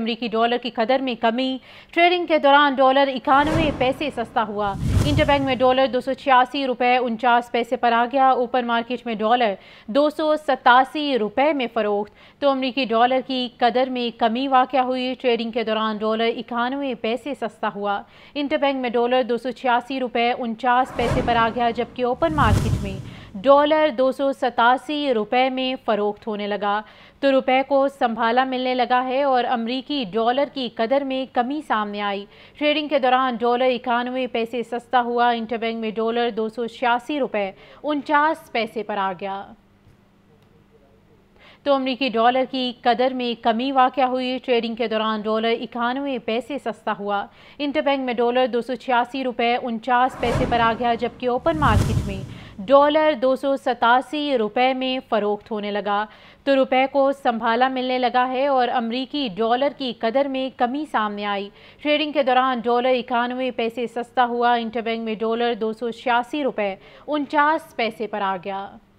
अमरीकी डॉलर की कदर में कमी ट्रेडिंग के दौरान डॉलर इक्यानवे पैसे सस्ता हुआ इंटरबैंक में डॉलर दो सौ छियासी रुपये उनचास पैसे पर आ गया ओपन मार्केट में डॉलर दो सौ सतासी रुपये में फ़रोख्त तो अमरीकी डॉलर की कदर में कमी वाक़ हुई ट्रेडिंग के दौरान डॉलर इक्यानवे पैसे सस्ता हुआ इंटरबैंक में डॉलर दो सौ छियासी रुपये उनचास पैसे पर आ गया जबकि ओपन मार्केट में डॉलर दो रुपए में फ़रोख्त होने लगा तो रुपए को संभाला मिलने लगा है और अमरीकी डॉलर की कदर में कमी सामने आई ट्रेडिंग के दौरान डॉलर इक्यानवे पैसे सस्ता हुआ इंटरबैंक में डॉलर दो सौ छियासी रुपये उनचास पैसे पर आ गया तो अमरीकी डॉलर की कदर में कमी वाक़ हुई ट्रेडिंग के दौरान डॉलर इक्यानवे पैसे सस्ता हुआ इंटरबैंक में डॉलर दो सौ छियासी रुपये उनचास पैसे पर आ गया जबकि ओपन मार्केट में डॉलर दो रुपए में फ़रोख्त होने लगा तो रुपए को संभाला मिलने लगा है और अमरीकी डॉलर की कदर में कमी सामने आई ट्रेडिंग के दौरान डॉलर इक्यानवे पैसे सस्ता हुआ इंटरबैंक में डॉलर दो सौ छियासी रुपये उनचास पैसे पर आ गया